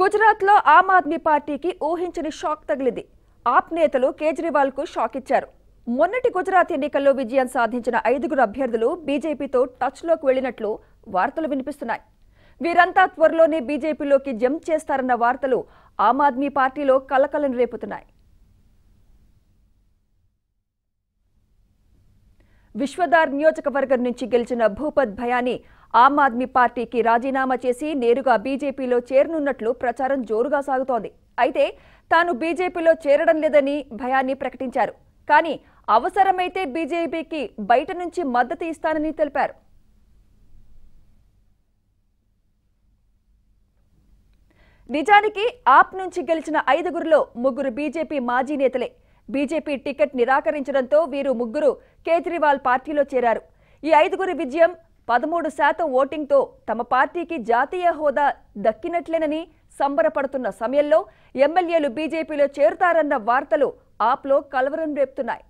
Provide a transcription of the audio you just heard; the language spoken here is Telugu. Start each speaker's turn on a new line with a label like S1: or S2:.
S1: గుజరాత్లో ఆమ్ ఆద్మీ పార్టీకి ఊహించని షాక్ తగిలింది ఆప్ నేతలు కేజ్రీవాల్ కు షాక్ ఇచ్చారు మొన్నటి గుజరాత్ ఎన్నికల్లో విజయం సాధించిన ఐదుగురు అభ్యర్థులు బీజేపీతో టచ్లోకి వెళ్లినట్లు వార్తలు వినిపిస్తున్నాయి వీరంతా త్వరలోనే బీజేపీలోకి జంప్ చేస్తారన్న వార్తలు ఆమ్ ఆద్మీ పార్టీలో కలకలను రేపుతున్నాయి విశ్వదార్ నియోజకవర్గం నుంచి గెలిచిన భూపత్ భయాని ఆమ్ ఆద్మీ పార్టీకి రాజీనామా చేసి నేరుగా బీజేపీలో చేరనున్నట్లు ప్రచారం జోరుగా సాగుతోంది అయితే తాను బీజేపీలో చేరడం లేదని భయాన్ని ప్రకటించారు కానీ అవసరమైతే బీజేపీకి బయట నుంచి మద్దతు ఇస్తానని తెలిపారు నిజానికి ఆప్ నుంచి గెలిచిన ఐదుగురిలో ముగ్గురు బీజేపీ మాజీ నేతలే బీజేపీ టికెట్ నిరాకరించడంతో వీరు ముగ్గురు కేజ్రీవాల్ పార్టీలో చేరారు ఈ ఐదుగురి విజయం పదమూడు శాతం ఓటింగ్తో తమ పార్టీకి జాతీయ హోదా దక్కినట్లేనని సంబరపడుతున్న సమయంలో ఎమ్మెల్యేలు బీజేపీలో చేరుతారన్న వార్తలు ఆప్లో కలవరం రేపుతున్నాయి